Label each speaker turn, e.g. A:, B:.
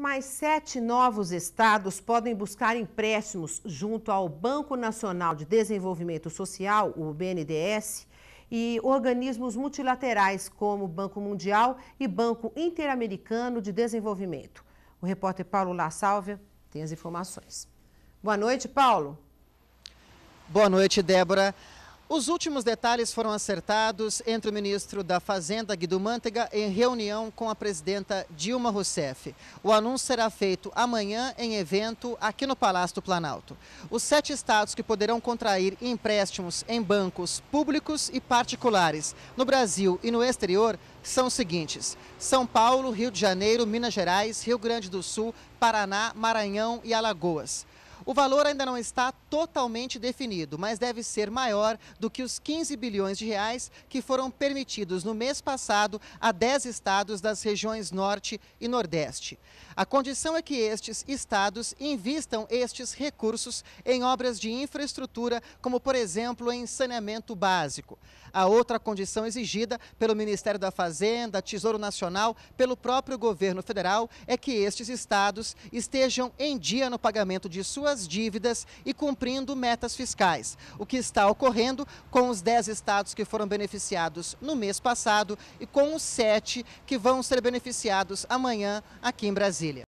A: Mais sete novos estados podem buscar empréstimos junto ao Banco Nacional de Desenvolvimento Social, o BNDES, e organismos multilaterais como o Banco Mundial e Banco Interamericano de Desenvolvimento. O repórter Paulo La Sálvia tem as informações. Boa noite, Paulo.
B: Boa noite, Débora. Os últimos detalhes foram acertados entre o ministro da Fazenda, Guido Mantega, em reunião com a presidenta Dilma Rousseff. O anúncio será feito amanhã em evento aqui no Palácio do Planalto. Os sete estados que poderão contrair empréstimos em bancos públicos e particulares no Brasil e no exterior são os seguintes: São Paulo, Rio de Janeiro, Minas Gerais, Rio Grande do Sul, Paraná, Maranhão e Alagoas. O valor ainda não está totalmente definido, mas deve ser maior do que os 15 bilhões de reais que foram permitidos no mês passado a 10 estados das regiões Norte e Nordeste. A condição é que estes estados invistam estes recursos em obras de infraestrutura, como por exemplo em saneamento básico. A outra condição exigida pelo Ministério da Fazenda, Tesouro Nacional, pelo próprio governo federal, é que estes estados estejam em dia no pagamento de suas as dívidas e cumprindo metas fiscais, o que está ocorrendo com os 10 estados que foram beneficiados no mês passado e com os 7 que vão ser beneficiados amanhã aqui em Brasília.